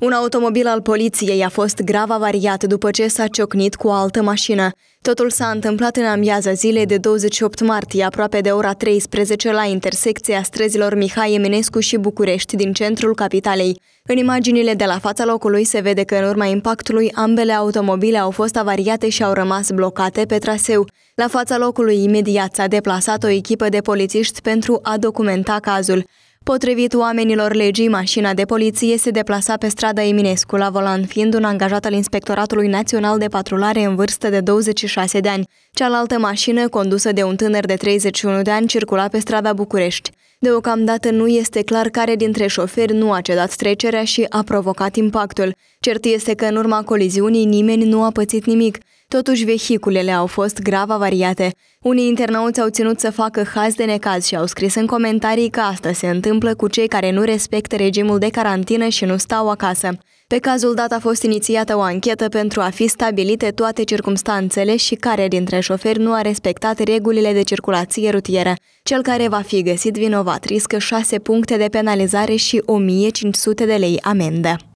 Un automobil al poliției a fost grav avariat după ce s-a ciocnit cu o altă mașină. Totul s-a întâmplat în amiază, zilei de 28 martie, aproape de ora 13, la intersecția străzilor Mihai Eminescu și București, din centrul capitalei. În imaginile de la fața locului se vede că în urma impactului ambele automobile au fost avariate și au rămas blocate pe traseu. La fața locului imediat s-a deplasat o echipă de polițiști pentru a documenta cazul. Potrivit oamenilor legii, mașina de poliție se deplasa pe strada Eminescu, la volan fiind un angajat al Inspectoratului Național de Patrulare în vârstă de 26 de ani. Cealaltă mașină, condusă de un tânăr de 31 de ani, circula pe strada București. Deocamdată nu este clar care dintre șoferi nu a cedat trecerea și a provocat impactul. Cert este că în urma coliziunii nimeni nu a pățit nimic. Totuși, vehiculele au fost grav avariate. Unii internauți au ținut să facă haz de necaz și au scris în comentarii că asta se întâmplă cu cei care nu respectă regimul de carantină și nu stau acasă. Pe cazul dat a fost inițiată o anchetă pentru a fi stabilite toate circumstanțele și care dintre șoferi nu a respectat regulile de circulație rutieră. Cel care va fi găsit vinovat riscă 6 puncte de penalizare și 1500 de lei amendă.